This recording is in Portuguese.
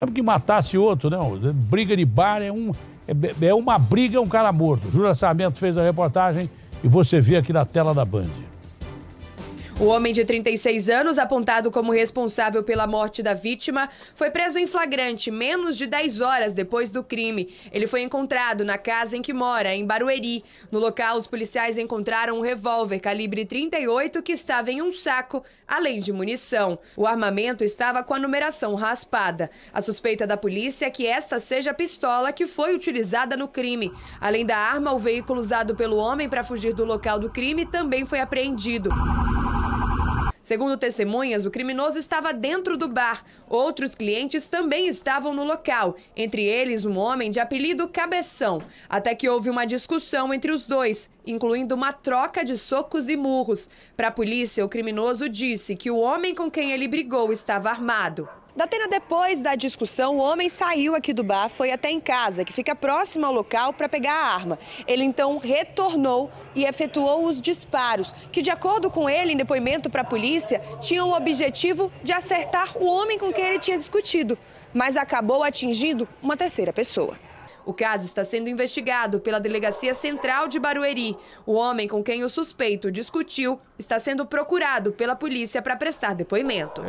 É que matasse outro, não. Briga de bar é, um, é, é uma briga, é um cara morto. Júlio Sarmento fez a reportagem e você vê aqui na tela da Band. O homem de 36 anos, apontado como responsável pela morte da vítima, foi preso em flagrante menos de 10 horas depois do crime. Ele foi encontrado na casa em que mora, em Barueri. No local, os policiais encontraram um revólver calibre 38 que estava em um saco, além de munição. O armamento estava com a numeração raspada. A suspeita da polícia é que esta seja a pistola que foi utilizada no crime. Além da arma, o veículo usado pelo homem para fugir do local do crime também foi apreendido. Segundo testemunhas, o criminoso estava dentro do bar. Outros clientes também estavam no local, entre eles um homem de apelido Cabeção. Até que houve uma discussão entre os dois, incluindo uma troca de socos e murros. Para a polícia, o criminoso disse que o homem com quem ele brigou estava armado. Da depois da discussão, o homem saiu aqui do bar, foi até em casa, que fica próximo ao local, para pegar a arma. Ele então retornou e efetuou os disparos, que, de acordo com ele, em depoimento para a polícia, tinham o objetivo de acertar o homem com quem ele tinha discutido, mas acabou atingindo uma terceira pessoa. O caso está sendo investigado pela Delegacia Central de Barueri. O homem com quem o suspeito discutiu está sendo procurado pela polícia para prestar depoimento.